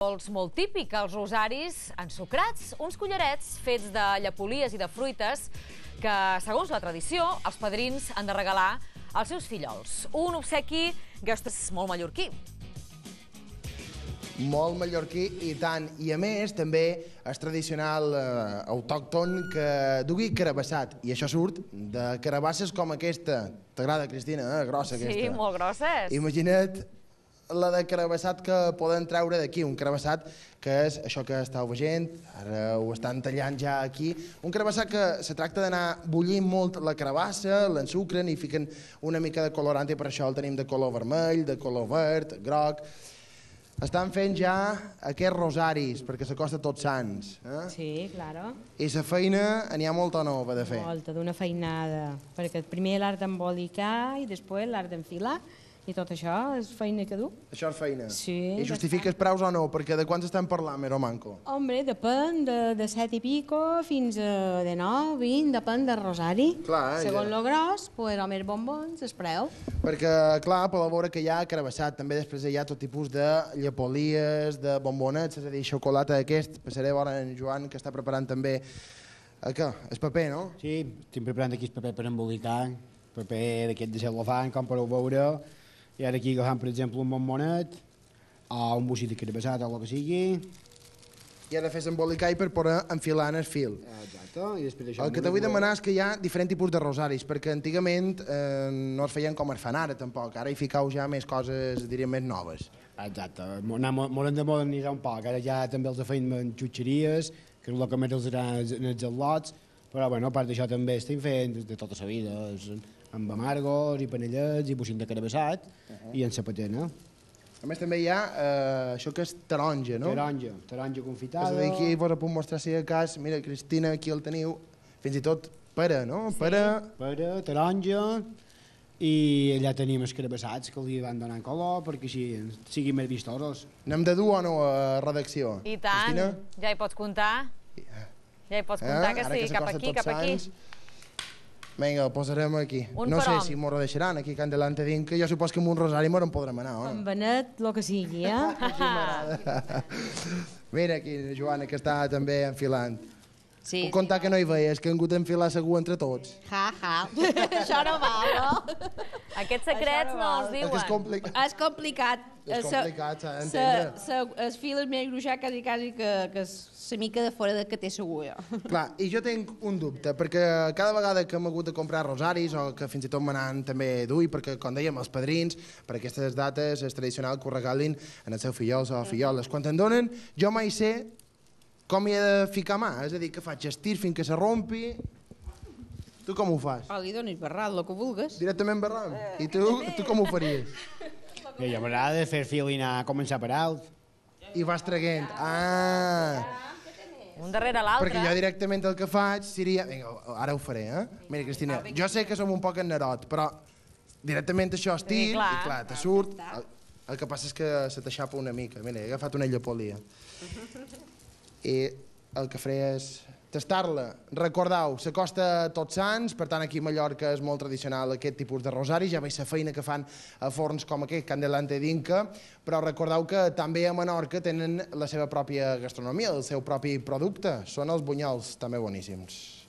Dolç molt típic, els rosaris ensucrats, uns collarets fets de llapolies i de fruites que, segons la tradició, els padrins han de regalar als seus fillols. Un obsequi gastres molt mallorquí. Molt mallorquí i tant. I a més, també és tradicional eh, autòcton que dugui carabassat. I això surt de carabasses com aquesta. T'agrada, Cristina, eh? Grossa, aquesta. Sí, molt grossa. Imagina't la de carabassat que poden treure d'aquí, un carabassat que és això que estàu veient, ara ho estan tallant ja aquí, un carabassat que se tracta d'anar bullint molt la carabassa, l'ensucren i fiquen una mica de colorant i per això el tenim de color vermell, de color verd, groc... Estan fent ja aquests rosaris, perquè s'acosta tots sants. Eh? Sí, claro. I la feina n'hi ha molta nova de fer. Molta, d'una feinada, perquè primer l'art d'embolicar i després l'art d'enfilar, i tot això és feina que du? Això és feina. Sí. I justifiques preus o no? Perquè de quants estem parlant, Mero Manco? Hombre, depèn de, de set i pico fins a eh, de nou, vint, depèn de rosari. Clar, eh, Segons ja. lo gros, pues, o més bombons, es preu. Perquè, clar, la veure que hi ha carabassat, també després hi ha tot tipus de llepolies, de bombonets, és a dir, xocolata d'aquest. passaré a veure en Joan, que està preparant també el, eh, què? El paper, no? Sí, estic preparant aquí el paper per embolicar, paper d'aquest de cel·lofant, com podeu veure, i ara aquí agafant, per exemple, un monet o un bocí de carabessat, o el que sigui. I ara fes embolicar i per poder enfilar en el fil. Exacte. I després això el que t'avui vull demanar és que hi ha diferents tipus de rosaris, perquè antigament eh, no es feien com es fan ara, tampoc. Ara hi ficau ja més coses, diríem, més noves. Exacte. Anar hem de modernitzar un poc. Ara ja també els feien en xutxeries, que és el que més els eren en els lots, però bueno, a part d'això també estem fent de tota la vida, amb amargos i panellets i bocins de carabassat uh -huh. i en la patena. A més, també hi ha eh, això que és taronja, no? Taronja, taronja confitada. És a dir, aquí vos puc mostrar, si de cas, mira, Cristina, aquí el teniu, fins i tot pera, no? Sí. Pera. Pera, taronja, i allà tenim els carabassats que li van donar color perquè així siguin més vistosos. Anem de dur o no a redacció? I tant, Cristina? ja hi pots comptar. Ja hi pots eh? comptar eh? que sí, que cap aquí, cap aquí. Sants. Vinga, el posarem aquí. Un no sé hom. si m'ho deixaran aquí que delante dient que jo supos que amb un rosari en podrem anar, o no? Amb Benet, el que sigui, eh? Mira aquí, Joana, que està també enfilant. Sí, Puc contar sí, que no hi veies, que hem hagut d'enfilar segur entre tots. Ja, ja. Això no va, no? Aquests secrets no, no els diuen. És, complic... és complicat. És eh, complicat, s'ha d'entendre. El fil és més gruixat quasi, quasi que, que la mica de fora de que té segur. Jo. Clar, i jo tinc un dubte, perquè cada vegada que hem hagut de comprar rosaris o que fins i tot me també d'ull, perquè, com dèiem, els padrins, per aquestes dates és tradicional que ho regalin en els seus fillols o filloles. Quan te'n donen, jo mai sé com hi he de ficar mà, és a dir, que faig estir fins que se rompi... Tu com ho fas? Oh, li donis barrat, el que vulgues. Directament barrat? Eh, I tu, tu com ho faries? Jo ja m'agrada de fer fil i anar a començar per alt. I vas traguent. Ah! Un darrere l'altre. Perquè jo directament el que faig seria... Vinga, ara ho faré, eh? Mira, Cristina, ah, jo sé que som un poc en Nerot, però directament això és sí, clar. i clar, te surt... El, el que passa és que se t'aixapa una mica. Mira, he agafat una llepolia. I el que faré és tastar-la. Recordeu, s'acosta a Tots Sants, per tant aquí a Mallorca és molt tradicional aquest tipus de rosari, ja veig la feina que fan a forns com aquest, Candelante d'Inca, però recordeu que també a Menorca tenen la seva pròpia gastronomia, el seu propi producte, són els bunyols, també boníssims.